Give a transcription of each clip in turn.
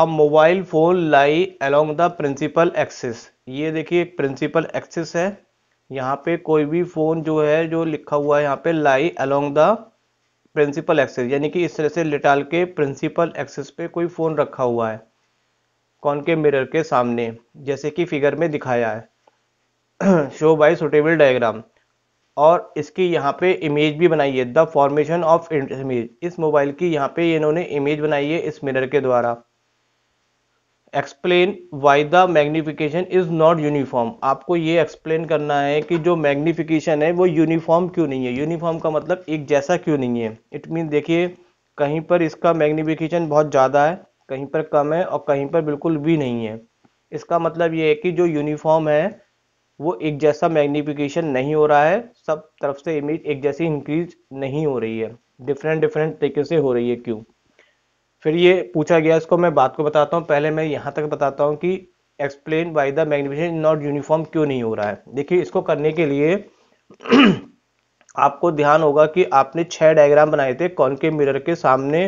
अब mobile phone lie along the principal axis ये देखिए प्रिंसिपल एक्सिस है यहाँ पे कोई भी फ़ोन जो है जो लिखा हुआ है यहाँ पे lie along the principal axis यानी कि इस तरह से लिटाल के प्रिंसिपल एक्सिस पे कोई फ़ोन रखा हुआ है कौन के मिरर के सामने जैसे कि फिगर में दिखाया है शो बाय सुटेबल डायग्राम और इसकी यहाँ पे इमेज भी बनाई है द फॉर्मेशन ऑफ इमेज इस मोबाइल की यहाँ पे इन्होंने इमेज बनाई है इस मिरर के द्वारा explain why the magnification is not uniform आपको ये एक्सप्लेन करना है कि जो मैग्निफिकेशन है वो यूनिफॉर्म क्यों नहीं है यूनिफॉर्म का मतलब एक जैसा क्यों नहीं है इट मीन देखिए कहीं पर इसका मैग्निफिकेशन बहुत ज़्यादा है कहीं पर कम है और कहीं पर बिल्कुल भी नहीं है इसका मतलब ये है कि जो यूनिफॉर्म है वो एक जैसा मैग्निफिकेशन नहीं हो रहा है सब तरफ से इमेज एक जैसी इंक्रीज नहीं हो रही है डिफरेंट डिफरेंट तरीके से हो रही है क्यों फिर ये पूछा गया इसको मैं बात को बताता हूँ पहले मैं यहाँ तक बताता हूँ कि explain by the magnification not uniform क्यों नहीं हो रहा है देखिए इसको करने के लिए आपको ध्यान होगा कि आपने छह डायग्राम बनाए थे कौन के मिरर के सामने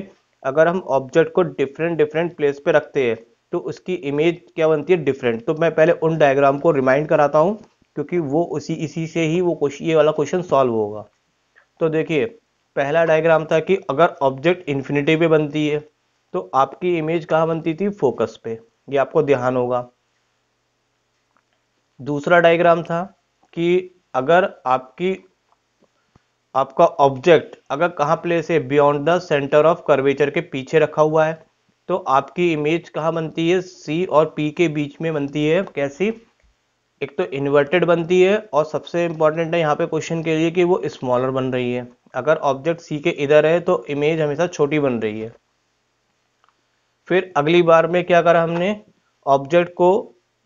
अगर हम ऑब्जेक्ट को डिफरेंट डिफरेंट प्लेस पे रखते हैं तो उसकी इमेज क्या बनती है डिफरेंट तो मैं पहले उन डायग्राम को रिमाइंड कराता हूँ क्योंकि वो उसी इसी से ही वो क्वेश्चन ये वाला क्वेश्चन सॉल्व होगा तो देखिए पहला डायग्राम था कि अगर ऑब्जेक्ट इन्फिनिटी पे बनती है तो आपकी इमेज कहाँ बनती थी फोकस पे ये आपको ध्यान होगा दूसरा डायग्राम था कि अगर आपकी आपका ऑब्जेक्ट अगर कहाँ प्लेस है beyond the centre of curvature के पीछे रखा हुआ है तो आपकी इमेज कहाँ बनती है सी और पी के बीच में बनती है कैसी एक तो इन्वर्टेड बनती है और सबसे इंपॉर्टेंट है यहाँ पे क्वेश्चन के लिए कि वो स्मॉलर बन रही है अगर ऑब्जेक्ट सी के इधर है तो इमेज हमेशा छोटी बन रही है फिर अगली बार में क्या करा हमने ऑब्जेक्ट को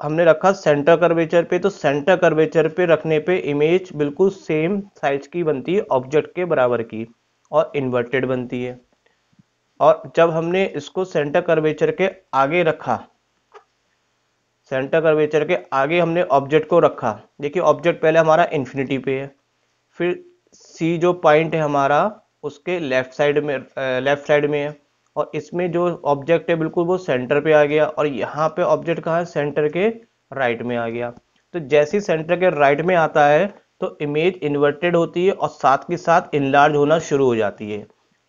हमने रखा सेंटर कर्वेचर पे तो सेंटर कर्वेचर पे रखने पे इमेज बिल्कुल सेम साइज की बनती है ऑब्जेक्ट के बराबर की और इन्वर्टेड बनती है और जब हमने इसको सेंटर कर्वेचर के आगे रखा सेंटर कर्वेचर के आगे हमने ऑब्जेक्ट को रखा देखिए ऑब्जेक्ट पहले हमारा इन्फिनिटी पे है फिर सी जो पॉइंट है हमारा उसके लेफ्ट साइड में लेफ्ट साइड में है और इसमें जो ऑब्जेक्ट है बिल्कुल वो सेंटर पे आ गया और यहाँ पे ऑब्जेक्ट कहाँ है सेंटर के राइट में आ गया तो जैसे ही सेंटर के राइट में आता है तो इमेज इन्वर्टेड होती है और साथ के साथ इनलार्ज होना शुरू हो जाती है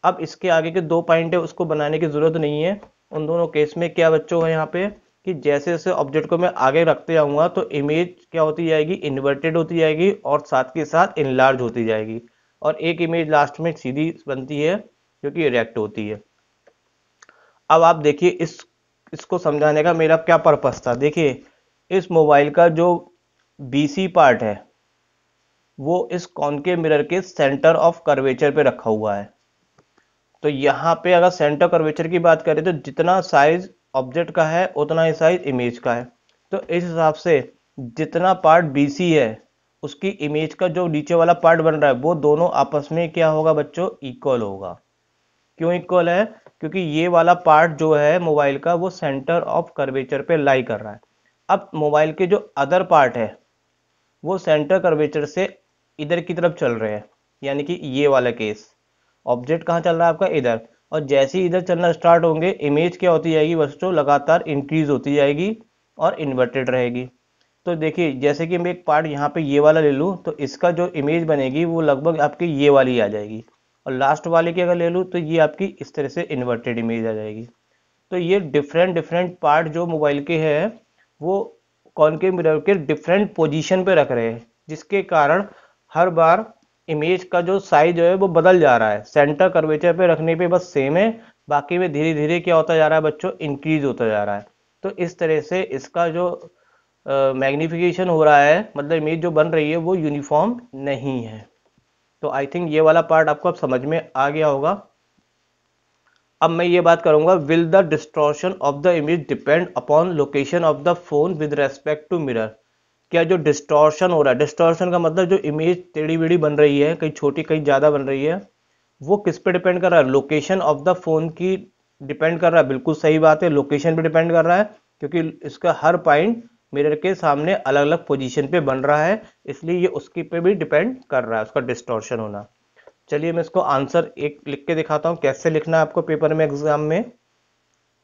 अब इसके आगे के दो पॉइंट है उसको बनाने की ज़रूरत नहीं है उन दोनों केस में क्या बच्चों है यहाँ पे कि जैसे जैसे ऑब्जेक्ट को मैं आगे रखते जाऊँगा तो इमेज क्या होती जाएगी इन्वर्टेड होती जाएगी और साथ के साथ इनलार्ज होती जाएगी और एक इमेज लास्ट में सीधी बनती है जो कि रेक्ट होती है अब आप देखिए इस इसको समझाने का मेरा क्या पर्पस था देखिए इस मोबाइल का जो बीसी पार्ट है वो इस कॉनके मिरर के सेंटर ऑफ कर्वेचर पे रखा हुआ है तो यहाँ पे अगर सेंटर कर्वेचर की बात करें तो जितना साइज ऑब्जेक्ट का है उतना ही साइज इमेज का है तो इस हिसाब से जितना पार्ट बीसी है उसकी इमेज का जो नीचे वाला पार्ट बन रहा है वो दोनों आपस में क्या होगा बच्चों इक्वल होगा क्यों इक्वल है क्योंकि ये वाला पार्ट जो है मोबाइल का वो सेंटर ऑफ कर्वेचर पे लाई कर रहा है अब मोबाइल के जो अदर पार्ट है वो सेंटर कर्वेचर से इधर की तरफ चल रहे हैं यानी कि ये वाला केस ऑब्जेक्ट कहाँ चल रहा है आपका इधर और जैसे ही इधर चलना स्टार्ट होंगे इमेज क्या होती जाएगी वस्तु लगातार इंक्रीज होती जाएगी और इन्वर्टेड रहेगी तो देखिए जैसे कि मैं एक पार्ट यहाँ पे ये वाला ले लूँ तो इसका जो इमेज बनेगी वो लगभग आपकी ये वाली आ जाएगी और लास्ट वाले की अगर ले लूँ तो ये आपकी इस तरह से इन्वर्टेड इमेज आ जाएगी तो ये डिफरेंट डिफरेंट पार्ट जो मोबाइल के हैं वो के मिरर के डिफरेंट पोजीशन पे रख रहे हैं जिसके कारण हर बार इमेज का जो साइज है वो बदल जा रहा है सेंटर कर्वेचर पे रखने पे बस सेम है बाकी में धीरे धीरे क्या होता जा रहा है बच्चों इंक्रीज होता जा रहा है तो इस तरह से इसका जो मैग्निफिकेशन हो रहा है मतलब इमेज जो बन रही है वो यूनिफॉर्म नहीं है तो आई थिंक ये वाला पार्ट आपको अब समझ में आ गया होगा अब मैं ये बात करूंगा will the distortion of the image depend upon location of the phone with respect to mirror क्या जो डिस्टॉर्शन हो रहा है डिस्टॉर्शन का मतलब जो इमेज टेढ़ी बेढ़ी बन रही है कहीं छोटी कहीं ज़्यादा बन रही है वो किस पे डिपेंड कर रहा है लोकेशन ऑफ द फोन की डिपेंड कर रहा है बिल्कुल सही बात है लोकेशन पे डिपेंड कर रहा है क्योंकि इसका हर पॉइंट मिरर के सामने अलग अलग पोजीशन पे बन रहा है इसलिए ये उसकी पे भी डिपेंड कर रहा है उसका डिस्टॉर्शन होना चलिए मैं इसको आंसर एक लिख के दिखाता हूँ कैसे लिखना है आपको पेपर में एग्जाम में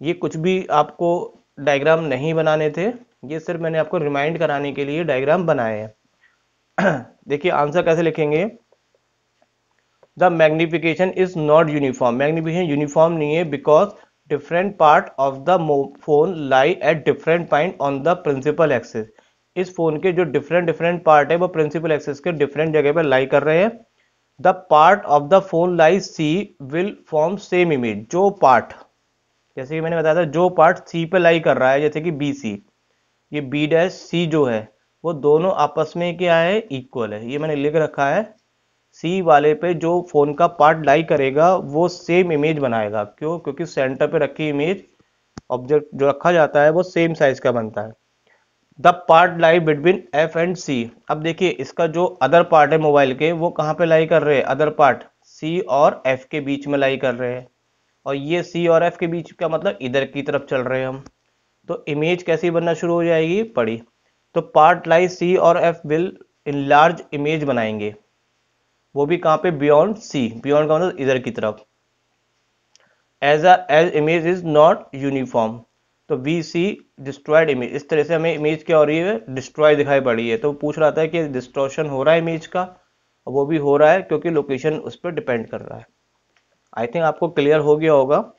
ये कुछ भी आपको डायग्राम नहीं बनाने थे ये सिर्फ मैंने आपको रिमाइंड कराने के लिए डायग्राम बनाए हैं देखिए आंसर कैसे लिखेंगे the magnification is not uniform magnification uniform नहीं है because different part of the phone lie at different point on the principal axis. इस फोन के जो डिफरेंट डिफरेंट पार्ट है वो प्रिंसिपल एक्सेस के डिफरेंट जगह पर लाई कर रहे हैं the part of the phone lie C will form same image जो पार्ट जैसे कि मैंने बताया था जो पार्ट सी पे लाई कर रहा है जैसे कि बी सी ये बी डैश सी जो है वो दोनों आपस में क्या है इक्वल है ये मैंने लिख रखा है सी वाले पे जो फ़ोन का पार्ट लाई करेगा वो सेम इमेज बनाएगा क्यों क्योंकि सेंटर पे रखी इमेज ऑब्जेक्ट जो रखा जाता है वो सेम साइज का बनता है the part lie between F and C अब देखिए इसका जो अदर पार्ट है मोबाइल के वो कहाँ पे लाई कर रहे हैं अदर पार्ट सी और एफ के बीच में लाई कर रहे हैं और ये सी और एफ के बीच का मतलब इधर की तरफ चल रहे हैं हम तो इमेज कैसी बनना शुरू हो जाएगी पड़ी तो पार्ट लाई सी और F will enlarge image बनाएंगे वो भी कहां पे बियॉन्ड सी बियॉन्ड का मतलब इधर की तरफ edge edge image is not uniform तो बी सी डिस्ट्रॉयड इमेज इस तरह से हमें इमेज क्या हो रही है डिस्ट्रॉय दिखाई पड़ी है तो पूछ रहा था कि डिस्ट्रॉशन हो रहा है इमेज का वो भी हो रहा है क्योंकि लोकेशन उस पर डिपेंड कर रहा है आई थिंक आपको क्लियर हो गया होगा